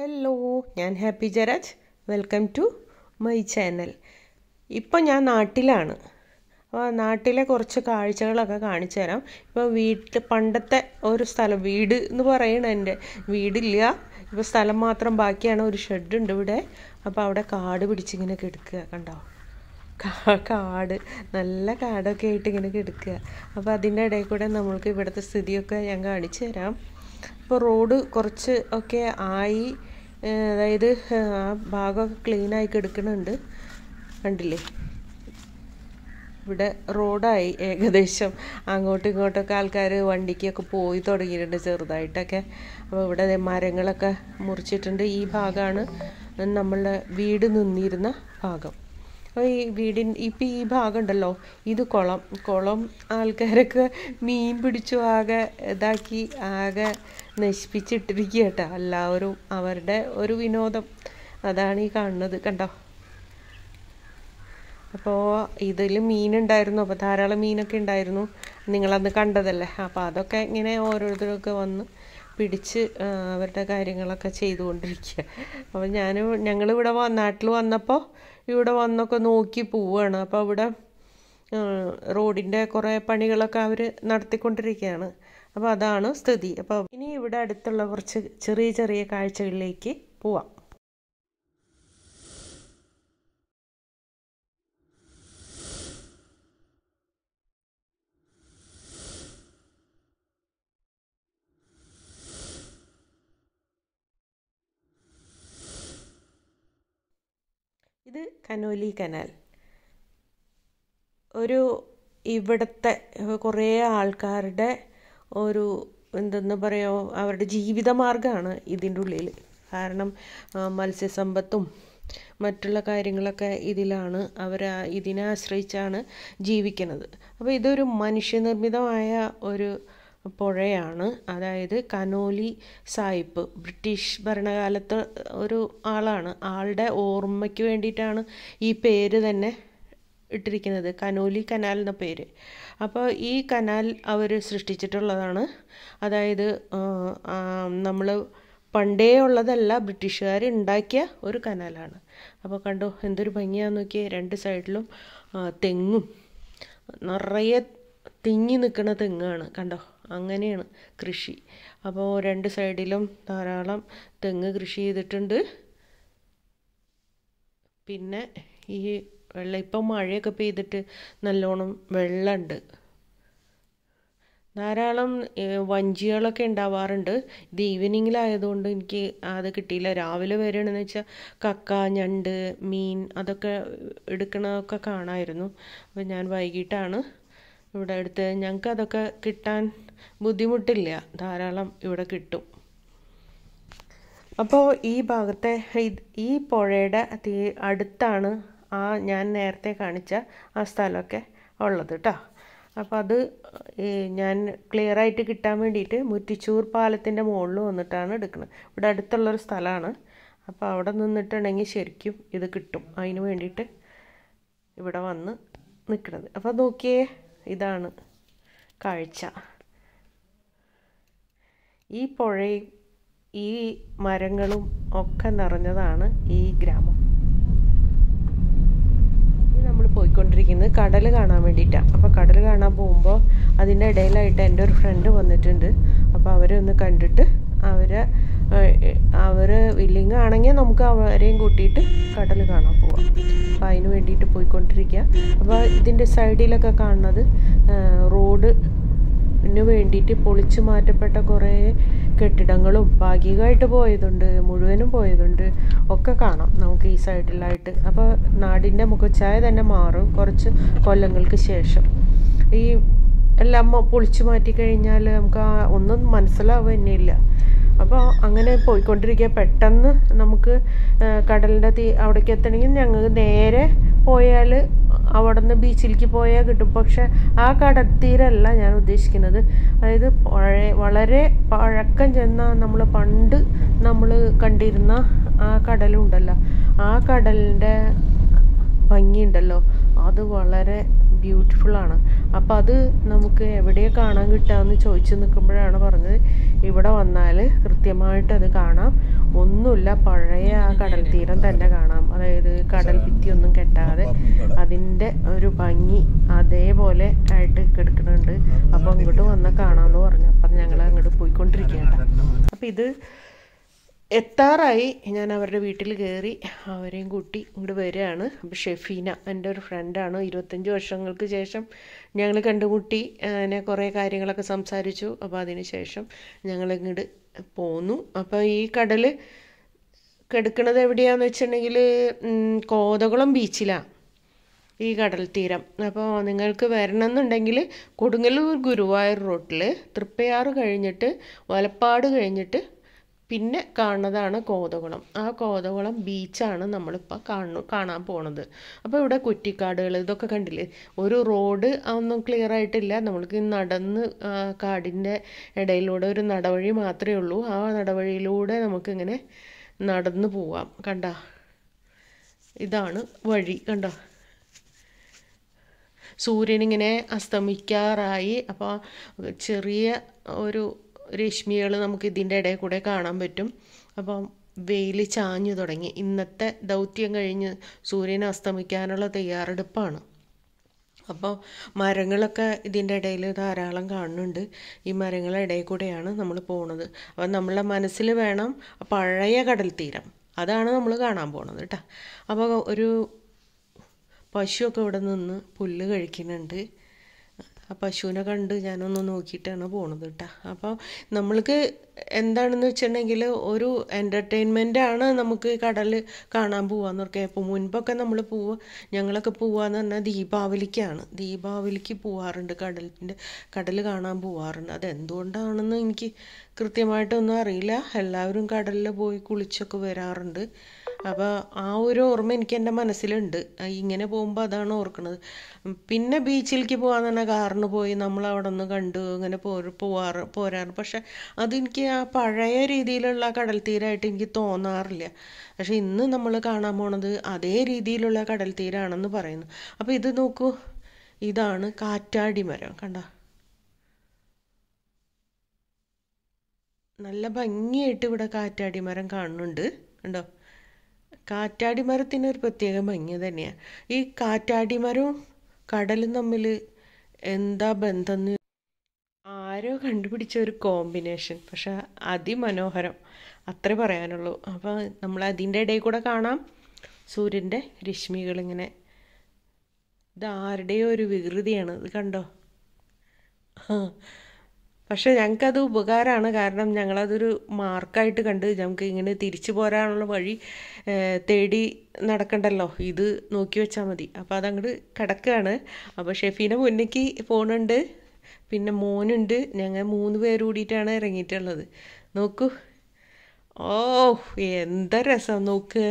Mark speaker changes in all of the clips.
Speaker 1: hello ഞാൻ happy ജരാജ് welcome to my channel ഇപ്പം ഞാൻ നാട്ടിലാണ് അപ്പോൾ നാട്ടിലെ കുറച്ച് കാഴ്ചകളൊക്കെ കാണിച്ചു തരാം ഇപ്പോൾ വീട്ട് പണ്ടത്തെ ഒരു സ്ഥലം വീട് എന്ന് പറയണ എൻ്റെ വീടില്ല ഇപ്പോൾ സ്ഥലം മാത്രം ബാക്കിയാണ് ഒരു ഷെഡ് ഇവിടെ അപ്പോൾ അവിടെ കാട് പിടിച്ചിങ്ങനെ കിടക്കുക കണ്ടോ കാട് നല്ല കാടൊക്കെ ആയിട്ട് ഇങ്ങനെ കിടക്കുക അപ്പോൾ അതിൻ്റെ ഇടയിൽ കൂടെ നമ്മൾക്ക് ഇവിടുത്തെ സ്ഥിതിയൊക്കെ ഞാൻ കാണിച്ചു തരാം ഇപ്പോൾ റോഡ് കുറച്ച് ഒക്കെ ആയി അതായത് ആ ഭാഗമൊക്കെ ക്ലീനായി കിടക്കുന്നുണ്ട് കണ്ടില്ലേ ഇവിടെ റോഡായി ഏകദേശം അങ്ങോട്ടും ഇങ്ങോട്ടൊക്കെ ആൾക്കാർ വണ്ടിക്കൊക്കെ പോയി തുടങ്ങിയിട്ടുണ്ട് ചെറുതായിട്ടൊക്കെ അപ്പോൾ ഇവിടെ മരങ്ങളൊക്കെ മുറിച്ചിട്ടുണ്ട് ഈ ഭാഗമാണ് നമ്മളുടെ വീട് നിന്നിരുന്ന ഭാഗം അപ്പോൾ ഈ വീടിന് ഇപ്പം ഈ ഭാഗം ഉണ്ടല്ലോ ഇത് കുളം കുളം ആൾക്കാരൊക്കെ മീൻ പിടിച്ചു ആകെ ഇതാക്കി ആകെ നശിപ്പിച്ചിട്ടിരിക്കുക കേട്ടോ എല്ലാവരും അവരുടെ ഒരു വിനോദം അതാണ് ഈ കാണുന്നത് കണ്ടോ അപ്പോൾ ഇതിൽ മീനുണ്ടായിരുന്നു അപ്പോൾ ധാരാളം മീനൊക്കെ ഉണ്ടായിരുന്നു നിങ്ങളന്ന് കണ്ടതല്ലേ അപ്പോൾ അതൊക്കെ ഇങ്ങനെ ഓരോരുത്തരൊക്കെ വന്ന് പിടിച്ച് അവരുടെ കാര്യങ്ങളൊക്കെ ചെയ്തുകൊണ്ടിരിക്കുക അപ്പോൾ ഞാൻ ഞങ്ങളിവിടെ നാട്ടിൽ വന്നപ്പോൾ ഇവിടെ വന്നൊക്കെ നോക്കി പോവുകയാണ് അപ്പോൾ അവിടെ റോഡിൻ്റെ കുറേ പണികളൊക്കെ അവർ നടത്തിക്കൊണ്ടിരിക്കുകയാണ് അപ്പോൾ അതാണ് സ്ഥിതി അപ്പോൾ ഇനി ഇവിടെ അടുത്തുള്ള കുറച്ച് ചെറിയ ചെറിയ കാഴ്ചകളിലേക്ക് പോവാം അനോലി കനാൽ ഒരു ഇവിടുത്തെ കുറേ ആൾക്കാരുടെ ഒരു എന്തെന്ന് പറയുമോ അവരുടെ ജീവിതമാർഗ്ഗമാണ് ഇതിൻ്റെ ഉള്ളിൽ കാരണം മത്സ്യസമ്പത്തും മറ്റുള്ള കാര്യങ്ങളൊക്കെ ഇതിലാണ് അവർ ഇതിനെ ആശ്രയിച്ചാണ് ജീവിക്കുന്നത് അപ്പോൾ ഇതൊരു മനുഷ്യനിർമ്മിതമായ ഒരു പുഴയാണ് അതായത് കനോലി സായിപ്പ് ബ്രിട്ടീഷ് ഭരണകാലത്ത് ഒരു ആളാണ് ആളുടെ ഓർമ്മയ്ക്ക് വേണ്ടിയിട്ടാണ് ഈ പേര് തന്നെ ഇട്ടിരിക്കുന്നത് കനോലി കനാൽ എന്ന പേര് അപ്പോൾ ഈ കനാൽ അവർ സൃഷ്ടിച്ചിട്ടുള്ളതാണ് അതായത് നമ്മൾ പണ്ടേ ഉള്ളതല്ല ബ്രിട്ടീഷുകാർ ഉണ്ടാക്കിയ ഒരു കനാലാണ് അപ്പോൾ കണ്ടോ എന്തൊരു ഭംഗിയാന്ന് നോക്കിയേ രണ്ട് സൈഡിലും തെങ്ങും നിറയെ തിങ്ങി നിൽക്കുന്ന തെങ്ങാണ് കണ്ടോ അങ്ങനെയാണ് കൃഷി അപ്പോൾ രണ്ട് സൈഡിലും ധാരാളം തെങ്ങ് കൃഷി ചെയ്തിട്ടുണ്ട് പിന്നെ ഈ വെള്ളം ഇപ്പം മഴയൊക്കെ പെയ്തിട്ട് നല്ലോണം വെള്ളമുണ്ട് ധാരാളം വഞ്ചികളൊക്കെ ഉണ്ടാവാറുണ്ട് ഇത് ഈവനിങ്ങിലായതുകൊണ്ട് എനിക്ക് അത് കിട്ടിയില്ല രാവിലെ വരണമെന്ന് വെച്ചാൽ കക്ക ഞണ്ട് മീൻ അതൊക്കെ എടുക്കണതൊക്കെ കാണായിരുന്നു അപ്പം ഞാൻ വൈകിട്ടാണ് ഇവിടെ അടുത്ത് ഞങ്ങൾക്ക് അതൊക്കെ കിട്ടാൻ ബുദ്ധിമുട്ടില്ല ധാരാളം ഇവിടെ കിട്ടും അപ്പോൾ ഈ ഭാഗത്തെ ഈ പുഴയുടെ തീ അടുത്താണ് ആ ഞാൻ നേരത്തെ കാണിച്ച ആ സ്ഥലമൊക്കെ ഉള്ളത് കേട്ടോ അപ്പോൾ അത് ഞാൻ ക്ലിയർ ആയിട്ട് കിട്ടാൻ വേണ്ടിയിട്ട് മുറ്റിച്ചൂർ പാലത്തിൻ്റെ മുകളിൽ വന്നിട്ടാണ് എടുക്കുന്നത് ഇവിടെ അടുത്തുള്ളൊരു സ്ഥലമാണ് അപ്പോൾ അവിടെ നിന്നിട്ടുണ്ടെങ്കിൽ ശരിക്കും ഇത് കിട്ടും അതിന് വേണ്ടിയിട്ട് ഇവിടെ വന്ന് നിൽക്കുന്നത് അപ്പോൾ നോക്കിയേ ഇതാണ് കാഴ്ച ഈ പുഴയും ഈ മരങ്ങളും ഒക്കെ നിറഞ്ഞതാണ് ഈ ഗ്രാമം നമ്മൾ പോയിക്കൊണ്ടിരിക്കുന്നത് കടൽ കാണാൻ വേണ്ടിയിട്ടാണ് അപ്പോൾ കടൽ കാണാൻ പോകുമ്പോൾ അതിൻ്റെ ഇടയിലായിട്ട് എൻ്റെ ഒരു ഫ്രണ്ട് വന്നിട്ടുണ്ട് അപ്പോൾ അവരെ ഒന്ന് കണ്ടിട്ട് അവരെ അവർ വില്ലിങ് ആണെങ്കിൽ നമുക്ക് അവരെയും കൂട്ടിയിട്ട് കടൽ കാണാൻ പോവാം അപ്പം അതിന് വേണ്ടിയിട്ട് പോയിക്കൊണ്ടിരിക്കുക അപ്പോൾ ഇതിൻ്റെ സൈഡിലൊക്കെ കാണുന്നത് റോഡ് ന് വേണ്ടിയിട്ട് പൊളിച്ചു മാറ്റപ്പെട്ട കുറേ കെട്ടിടങ്ങളും ഭാഗികമായിട്ട് പോയതുണ്ട് മുഴുവനും പോയതുണ്ട് ഒക്കെ കാണാം നമുക്ക് ഈ സൈഡിലായിട്ട് അപ്പോൾ നാടിൻ്റെ മുഖച്ഛായ തന്നെ മാറും കുറച്ച് കൊല്ലങ്ങൾക്ക് ശേഷം ഈ എല്ലാം പൊളിച്ചു മാറ്റി കഴിഞ്ഞാൽ നമുക്ക് ആ ഒന്നും മനസ്സിലാവുക തന്നെയില്ല അപ്പോൾ അങ്ങനെ പോയിക്കൊണ്ടിരിക്കുക പെട്ടെന്ന് നമുക്ക് കടലിൻ്റെ തീ അവിടേക്ക് എത്തണമെങ്കിൽ ഞങ്ങൾക്ക് നേരെ പോയാൽ അവിടെ നിന്ന് ബീച്ചിലേക്ക് പോയാൽ കിട്ടും പക്ഷെ ആ കടൽത്തീരല്ല ഞാൻ ഉദ്ദേശിക്കുന്നത് അതായത് പഴയ വളരെ പഴക്കം ചെന്ന നമ്മൾ പണ്ട് നമ്മൾ കണ്ടിരുന്ന ആ കടലുണ്ടല്ലോ ആ കടലിൻ്റെ ഭംഗിയുണ്ടല്ലോ അത് വളരെ ബ്യൂട്ടിഫുൾ ആണ് അപ്പോൾ അത് നമുക്ക് എവിടെ കാണാൻ കിട്ടാമെന്ന് ചോദിച്ചു നിൽക്കുമ്പോഴാണ് പറഞ്ഞത് ഇവിടെ വന്നാൽ കൃത്യമായിട്ട് അത് കാണാം ഒന്നുമില്ല പഴയ ആ കടൽ തീരം തന്നെ കാണാം അതായത് കടൽ ഭിത്തിയൊന്നും കെട്ടാതെ അതിൻ്റെ ഒരു ഭംഗി അതേപോലെ ആയിട്ട് കിടക്കുന്നുണ്ട് അപ്പോൾ അങ്ങോട്ട് വന്നാൽ കാണാമെന്ന് പറഞ്ഞു അപ്പം ഞങ്ങൾ അങ്ങോട്ട് പോയിക്കൊണ്ടിരിക്കുകയാണ് അപ്പം ഇത് എത്താറായി ഞാൻ അവരുടെ വീട്ടിൽ കയറി അവരെയും കൂട്ടി ഇങ്ങോട്ട് വരികയാണ് അപ്പോൾ ഷെഫീന എൻ്റെ ഒരു ഫ്രണ്ടാണ് ഇരുപത്തഞ്ച് വർഷങ്ങൾക്ക് ശേഷം ഞങ്ങൾ കണ്ടുമുട്ടി അങ്ങനെ കുറേ കാര്യങ്ങളൊക്കെ സംസാരിച്ചു അപ്പോൾ അതിന് ശേഷം ഞങ്ങൾ പോന്നു അപ്പോൾ ഈ കടൽ കിടക്കുന്നത് എവിടെയാണെന്ന് വെച്ചിട്ടുണ്ടെങ്കിൽ കോതകുളം ബീച്ചിലാണ് ഈ കടൽ തീരം അപ്പോൾ നിങ്ങൾക്ക് എന്നുണ്ടെങ്കിൽ കൊടുങ്ങല്ലൂർ ഗുരുവായൂർ റോട്ടിൽ തൃപ്പയാറ് കഴിഞ്ഞിട്ട് വലപ്പാട് കഴിഞ്ഞിട്ട് പിന്നെ കാണുന്നതാണ് കോതകുളം ആ കോതകുളം ബീച്ചാണ് നമ്മളിപ്പോൾ കാണു കാണാൻ പോണത് അപ്പോൾ ഇവിടെ കുറ്റിക്കാടുകൾ ഇതൊക്കെ കണ്ടില്ലേ ഒരു റോഡ് ഒന്നും ക്ലിയർ ആയിട്ടില്ല നമ്മൾക്ക് നടന്ന് കാടിൻ്റെ ഇടയിലൂടെ ഒരു നടവഴി മാത്രമേ ഉള്ളൂ ആ നടവഴിയിലൂടെ നമുക്കിങ്ങനെ നടന്നു പോവാം കണ്ട ഇതാണ് വഴി കണ്ട സൂര്യനിങ്ങനെ അസ്തമിക്കാറായി അപ്പോൾ ചെറിയ ഒരു രശ്മികൾ നമുക്ക് ഇതിൻ്റെ ഇടയിൽ കൂടെ കാണാൻ പറ്റും അപ്പം വെയിൽ ചാഞ്ഞു തുടങ്ങി ഇന്നത്തെ ദൗത്യം കഴിഞ്ഞ് സൂര്യൻ അസ്തമിക്കാനുള്ള തയ്യാറെടുപ്പാണ് അപ്പോൾ മരങ്ങളൊക്കെ ഇതിൻ്റെ ഇടയിൽ ധാരാളം കാണുന്നുണ്ട് ഈ മരങ്ങളുടെ ഇടയിൽ കൂടെയാണ് നമ്മൾ പോണത് അപ്പം നമ്മളെ മനസ്സിൽ വേണം പഴയ കടൽ തീരം അതാണ് നമ്മൾ കാണാൻ പോണത് കേട്ടോ അപ്പോൾ ഒരു പശുവൊക്കെ ഇവിടെ നിന്ന് പുല്ല് കഴിക്കുന്നുണ്ട് ആ പശുവിനെ കണ്ട് ഞാനൊന്ന് നോക്കിയിട്ടാണ് പോണത് കേട്ടോ അപ്പോൾ നമ്മൾക്ക് എന്താണെന്ന് വെച്ചിട്ടുണ്ടെങ്കിൽ ഒരു ആണ് നമുക്ക് കടൽ കാണാൻ പോവാന്നൊക്കെ ഇപ്പോൾ മുൻപൊക്കെ നമ്മൾ പോവുക ഞങ്ങളൊക്കെ പോവാന്ന് പറഞ്ഞാൽ ദീപാവലിക്കാണ് ദീപാവലിക്ക് പോവാറുണ്ട് കടലിൻ്റെ കടൽ കാണാൻ പോവാറുണ്ട് അത് എന്തുകൊണ്ടാണെന്ന് എനിക്ക് കൃത്യമായിട്ടൊന്നും അറിയില്ല എല്ലാവരും കടലിൽ പോയി കുളിച്ചൊക്കെ വരാറുണ്ട് അപ്പോൾ ആ ഒരു ഓർമ്മ എനിക്ക് എൻ്റെ മനസ്സിലുണ്ട് ഇങ്ങനെ പോകുമ്പോൾ അതാണ് ഓർക്കുന്നത് പിന്നെ ബീച്ചിലേക്ക് പോകാൻ തന്നെ കാറിന് പോയി നമ്മൾ അവിടെ നിന്ന് കണ്ടു ഇങ്ങനെ പോര് പോവാറ് പോരാറ് പക്ഷെ അതെനിക്ക് ആ പഴയ രീതിയിലുള്ള കടൽ തീരമായിട്ട് എനിക്ക് തോന്നാറില്ല പക്ഷെ ഇന്ന് നമ്മൾ കാണാൻ പോണത് അതേ രീതിയിലുള്ള കടൽ തീരാണെന്ന് പറയുന്നു അപ്പോൾ ഇത് നോക്കൂ ഇതാണ് കാറ്റാടി മരം കണ്ടോ നല്ല ഭംഗിയായിട്ട് ഇവിടെ കാറ്റാടി മരം കാണുന്നുണ്ട് കണ്ടോ കാറ്റാടിമരത്തിനൊരു ഒരു പ്രത്യേക ഭംഗി തന്നെയാണ് ഈ കാറ്റാടിമരവും കടലും തമ്മിൽ എന്താ ബന്ധം ആരോ കണ്ടുപിടിച്ച ഒരു കോമ്പിനേഷൻ പക്ഷെ അതിമനോഹരം അത്രേ പറയാനുള്ളൂ അപ്പോൾ നമ്മൾ അതിൻ്റെ ഇടയിൽ കൂടെ കാണാം സൂര്യൻ്റെ രശ്മികളിങ്ങനെ ഇത് ആരുടെയോ ഒരു വികൃതിയാണ് ഇത് കണ്ടോ ആ പക്ഷേ ഞങ്ങൾക്കത് ഉപകാരമാണ് കാരണം ഞങ്ങളതൊരു മാർക്കായിട്ട് കണ്ട് ഞങ്ങൾക്ക് ഇങ്ങനെ തിരിച്ചു പോരാനുള്ള വഴി തേടി നടക്കണ്ടല്ലോ ഇത് നോക്കി വെച്ചാൽ മതി അപ്പോൾ അതങ്ങോട്ട് കിടക്കുകയാണ് അപ്പോൾ ഷെഫീൻ്റെ മുന്നേക്ക് ഫോണുണ്ട് പിന്നെ മോനുണ്ട് ഞങ്ങൾ മൂന്ന് പേര് കൂടിയിട്ടാണ് ഇറങ്ങിയിട്ടുള്ളത് നോക്കൂ ഓ എന്താ രസം നോക്ക്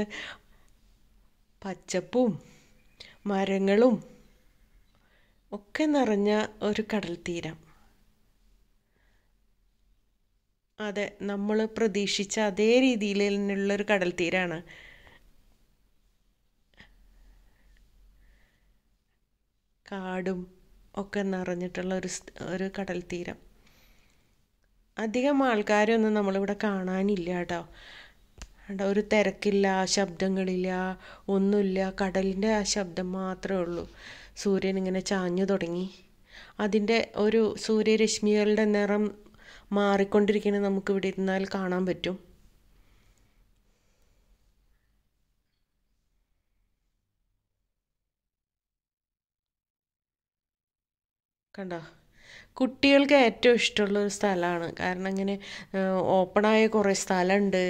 Speaker 1: പച്ചപ്പും മരങ്ങളും ഒക്കെ നിറഞ്ഞ ഒരു കടൽ തീരം അതെ നമ്മൾ പ്രതീക്ഷിച്ച അതേ രീതിയിൽ തന്നെയുള്ളൊരു കടൽ തീരാണ് കാടും ഒക്കെ നിറഞ്ഞിട്ടുള്ള ഒരു ഒരു കടൽ തീരം അധികം ആൾക്കാരൊന്നും നമ്മളിവിടെ കാണാനില്ല കേട്ടോ കേട്ടോ ഒരു തിരക്കില്ല ശബ്ദങ്ങളില്ല ഒന്നുമില്ല കടലിൻ്റെ ആ ശബ്ദം മാത്രമേ ഉള്ളൂ സൂര്യൻ ഇങ്ങനെ ചാഞ്ഞു തുടങ്ങി അതിൻ്റെ ഒരു സൂര്യരശ്മികളുടെ നിറം മാറിക്കൊണ്ടിരിക്കുന്നത് ഇവിടെ ഇരുന്നാൽ കാണാൻ പറ്റും കണ്ട കുട്ടികൾക്ക് ഏറ്റവും ഇഷ്ടമുള്ള ഒരു സ്ഥലമാണ് കാരണം ഇങ്ങനെ ഓപ്പണായ കുറേ സ്ഥലമുണ്ട്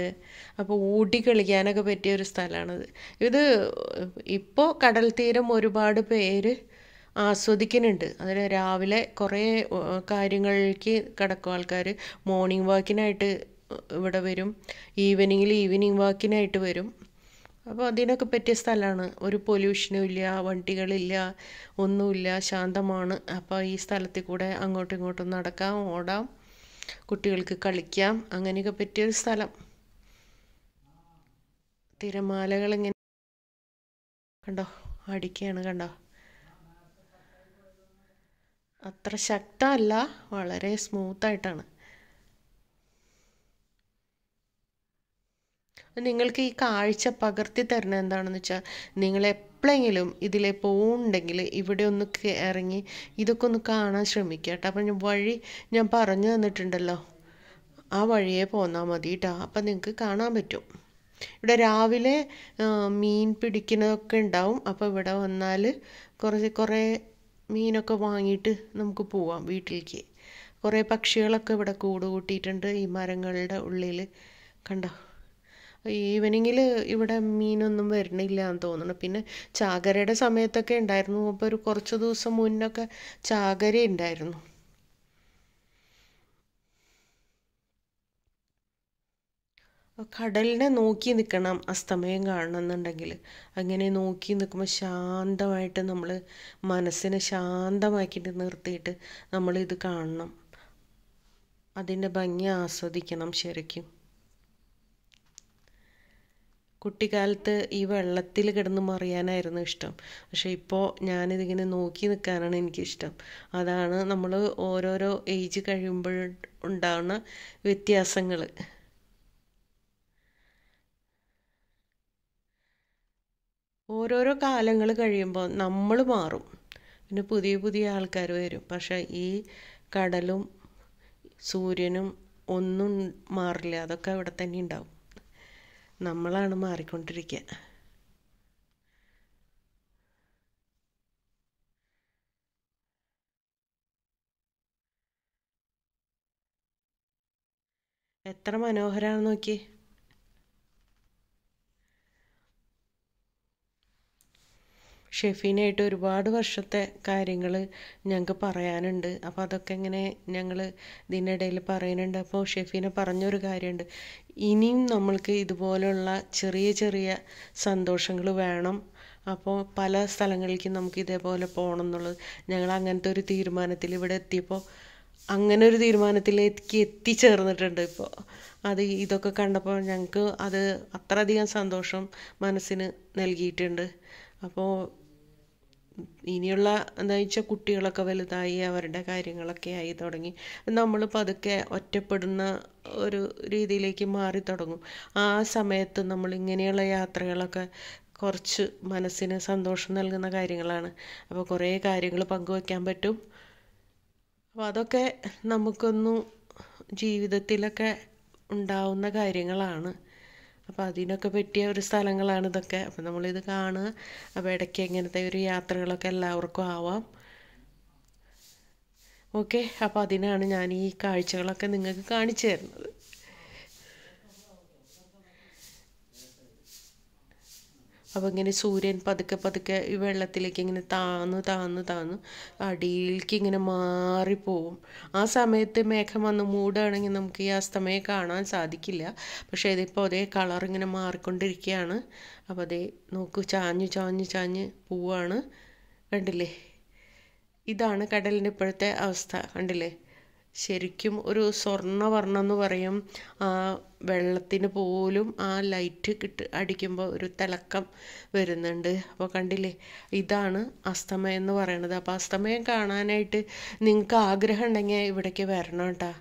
Speaker 1: അപ്പോൾ ഊട്ടി കളിക്കാനൊക്കെ പറ്റിയ ഒരു സ്ഥലമാണത് ഇത് ഇപ്പോൾ കടൽ തീരം ഒരുപാട് പേര് ആസ്വദിക്കുന്നുണ്ട് അതിൽ രാവിലെ കുറേ കാര്യങ്ങളിലേക്ക് കടക്കും ആൾക്കാർ മോർണിംഗ് വാക്കിനായിട്ട് ഇവിടെ വരും ഈവനിങ്ങിൽ ഈവനിങ് വാക്കിനായിട്ട് വരും അപ്പോൾ അതിനൊക്കെ പറ്റിയ സ്ഥലമാണ് ഒരു പൊല്യൂഷനും ഇല്ല വണ്ടികളില്ല ഒന്നുമില്ല ശാന്തമാണ് അപ്പോൾ ഈ സ്ഥലത്തിൽ കൂടെ അങ്ങോട്ടും ഇങ്ങോട്ടും നടക്കാം ഓടാം കുട്ടികൾക്ക് കളിക്കാം അങ്ങനെയൊക്കെ പറ്റിയൊരു സ്ഥലം തിരമാലകൾ ഇങ്ങനെ കണ്ടോ അടിക്കുകയാണ് കണ്ടോ അത്ര ശക്തമല്ല വളരെ സ്മൂത്ത് ആയിട്ടാണ് നിങ്ങൾക്ക് ഈ കാഴ്ച പകർത്തി തരുന്നത് എന്താണെന്ന് വെച്ചാൽ നിങ്ങൾ എപ്പോഴെങ്കിലും ഇതിലെ പോകുന്നുണ്ടെങ്കിൽ ഇവിടെ ഒന്ന് ഇറങ്ങി ഇതൊക്കെ ഒന്ന് കാണാൻ ശ്രമിക്കുക കേട്ടോ അപ്പം വഴി ഞാൻ പറഞ്ഞു തന്നിട്ടുണ്ടല്ലോ ആ വഴിയെ പോന്നാൽ മതി കേട്ടോ അപ്പം നിങ്ങൾക്ക് കാണാൻ പറ്റും ഇവിടെ രാവിലെ മീൻ പിടിക്കുന്നതൊക്കെ ഉണ്ടാവും അപ്പോൾ ഇവിടെ വന്നാൽ കുറച്ച് കുറേ മീനൊക്കെ വാങ്ങിയിട്ട് നമുക്ക് പോവാം വീട്ടിലേക്ക് കുറേ പക്ഷികളൊക്കെ ഇവിടെ കൂട് കൂട്ടിയിട്ടുണ്ട് ഈ മരങ്ങളുടെ ഉള്ളിൽ കണ്ടോ ഈവനിങ്ങിൽ ഇവിടെ മീനൊന്നും വരണില്ല എന്ന് തോന്നുന്നു പിന്നെ ചാകരയുടെ സമയത്തൊക്കെ ഉണ്ടായിരുന്നു അപ്പോൾ ഒരു കുറച്ച് ദിവസം മുന്നൊക്കെ ചാകര ഉണ്ടായിരുന്നു കടലിനെ നോക്കി നിൽക്കണം അസ്തമയം കാണണമെന്നുണ്ടെങ്കിൽ അങ്ങനെ നോക്കി നിൽക്കുമ്പോൾ ശാന്തമായിട്ട് നമ്മൾ മനസ്സിനെ ശാന്തമാക്കിയിട്ട് നിർത്തിയിട്ട് നമ്മളിത് കാണണം അതിൻ്റെ ഭംഗി ആസ്വദിക്കണം ശരിക്കും കുട്ടിക്കാലത്ത് ഈ വെള്ളത്തിൽ കിടന്ന് മറിയാനായിരുന്നു ഇഷ്ടം പക്ഷെ ഇപ്പോൾ ഞാനിതിങ്ങനെ നോക്കി നിൽക്കാനാണ് എനിക്കിഷ്ടം അതാണ് നമ്മൾ ഓരോരോ ഏജ് കഴിയുമ്പോൾ ഉണ്ടാകുന്ന വ്യത്യാസങ്ങൾ ഓരോരോ കാലങ്ങൾ കഴിയുമ്പോൾ നമ്മൾ മാറും പിന്നെ പുതിയ പുതിയ ആൾക്കാർ വരും പക്ഷേ ഈ കടലും സൂര്യനും ഒന്നും മാറില്ല അതൊക്കെ അവിടെ തന്നെ ഉണ്ടാവും നമ്മളാണ് മാറിക്കൊണ്ടിരിക്കുക എത്ര മനോഹരമാണ് നോക്കി ഷെഫീനായിട്ട് ഒരുപാട് വർഷത്തെ കാര്യങ്ങൾ ഞങ്ങൾക്ക് പറയാനുണ്ട് അപ്പോൾ അതൊക്കെ ഇങ്ങനെ ഞങ്ങൾ ഇതിനിടയിൽ പറയുന്നുണ്ട് അപ്പോൾ ഷെഫീനെ പറഞ്ഞൊരു കാര്യമുണ്ട് ഇനിയും നമ്മൾക്ക് ഇതുപോലെയുള്ള ചെറിയ ചെറിയ സന്തോഷങ്ങൾ വേണം അപ്പോൾ പല സ്ഥലങ്ങളിലേക്കും നമുക്ക് ഇതേപോലെ പോകണം എന്നുള്ളത് ഞങ്ങൾ അങ്ങനത്തെ ഒരു തീരുമാനത്തിൽ ഇവിടെ എത്തിയപ്പോൾ അങ്ങനെ ഒരു തീരുമാനത്തിലേക്ക് എത്തിച്ചേർന്നിട്ടുണ്ട് ഇപ്പോൾ അത് ഇതൊക്കെ കണ്ടപ്പോൾ ഞങ്ങൾക്ക് അത് അത്രയധികം സന്തോഷം മനസ്സിന് നൽകിയിട്ടുണ്ട് അപ്പോൾ ഇനിയുള്ള എന്താ വെച്ചാൽ കുട്ടികളൊക്കെ വലുതായി അവരുടെ കാര്യങ്ങളൊക്കെ ആയി തുടങ്ങി നമ്മൾ പതുക്കെ ഒറ്റപ്പെടുന്ന ഒരു രീതിയിലേക്ക് മാറി തുടങ്ങും ആ സമയത്ത് നമ്മൾ ഇങ്ങനെയുള്ള യാത്രകളൊക്കെ കുറച്ച് മനസ്സിന് സന്തോഷം നൽകുന്ന കാര്യങ്ങളാണ് അപ്പോൾ കുറേ കാര്യങ്ങൾ പങ്കുവയ്ക്കാൻ പറ്റും അപ്പോൾ അതൊക്കെ നമുക്കൊന്നും ജീവിതത്തിലൊക്കെ ഉണ്ടാവുന്ന കാര്യങ്ങളാണ് അപ്പോൾ അതിനൊക്കെ പറ്റിയ ഒരു സ്ഥലങ്ങളാണ് ഇതൊക്കെ അപ്പോൾ നമ്മളിത് കാണുക അപ്പോൾ ഇടയ്ക്ക് ഇങ്ങനത്തെ ഒരു യാത്രകളൊക്കെ എല്ലാവർക്കും ആവാം ഓക്കെ അപ്പോൾ അതിനാണ് ഞാൻ ഈ കാഴ്ചകളൊക്കെ നിങ്ങൾക്ക് കാണിച്ചു തരുന്നത് അപ്പോൾ ഇങ്ങനെ സൂര്യൻ പതുക്കെ പതുക്കെ ഈ വെള്ളത്തിലേക്ക് ഇങ്ങനെ താന്ന് താന്ന് താന്ന് അടിയിലേക്ക് ഇങ്ങനെ മാറിപ്പോവും ആ സമയത്ത് മേഘം വന്ന് മൂടാണെങ്കിൽ നമുക്ക് ഈ അസ്തമയെ കാണാൻ സാധിക്കില്ല പക്ഷേ ഇതിപ്പോൾ അതേ കളർ ഇങ്ങനെ മാറിക്കൊണ്ടിരിക്കുകയാണ് അപ്പോൾ അതേ നോക്കൂ ചാഞ്ഞു ചാഞ്ഞു ചാഞ്ഞ് പോവാണ് കണ്ടില്ലേ ഇതാണ് കടലിൻ്റെ ഇപ്പോഴത്തെ അവസ്ഥ കണ്ടില്ലേ ശരിക്കും ഒരു സ്വർണ്ണവർണ്ണം എന്ന് പറയും ആ വെള്ളത്തിന് പോലും ആ ലൈറ്റ് കിട്ട് അടിക്കുമ്പോൾ ഒരു തിളക്കം വരുന്നുണ്ട് അപ്പോൾ കണ്ടില്ലേ ഇതാണ് അസ്തമയം എന്ന് പറയണത് അപ്പോൾ അസ്തമയം കാണാനായിട്ട് നിങ്ങൾക്ക് ആഗ്രഹം ഉണ്ടെങ്കിൽ ഇവിടേക്ക് വരണം കേട്ടോ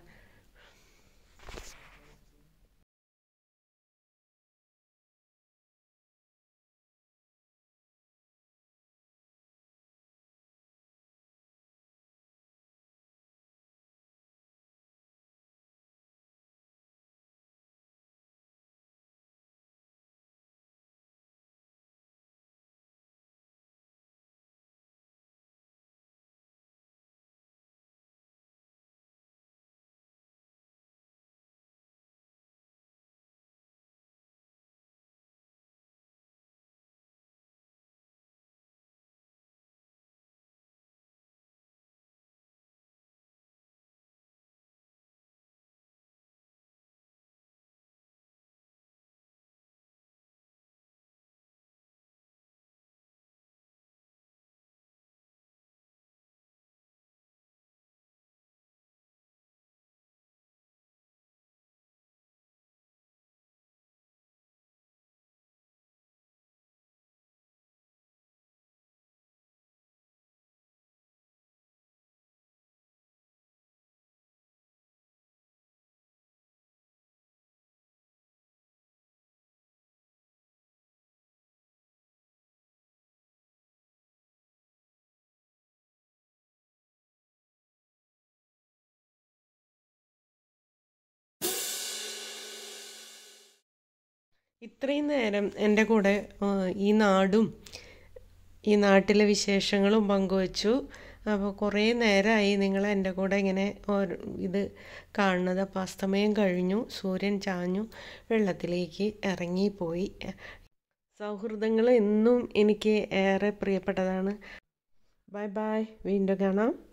Speaker 1: ഇത്രയും നേരം എൻ്റെ കൂടെ ഈ നാടും ഈ നാട്ടിലെ വിശേഷങ്ങളും പങ്കുവച്ചു അപ്പോൾ കുറേ നേരമായി നിങ്ങൾ എൻ്റെ കൂടെ ഇങ്ങനെ ഇത് കാണുന്നത് അപ്പോൾ അസ്തമയം കഴിഞ്ഞു സൂര്യൻ ചാഞ്ഞു വെള്ളത്തിലേക്ക് ഇറങ്ങിപ്പോയി സൗഹൃദങ്ങൾ എന്നും എനിക്ക് ഏറെ പ്രിയപ്പെട്ടതാണ് ബൈ ബൈ വീണ്ടും കാണാം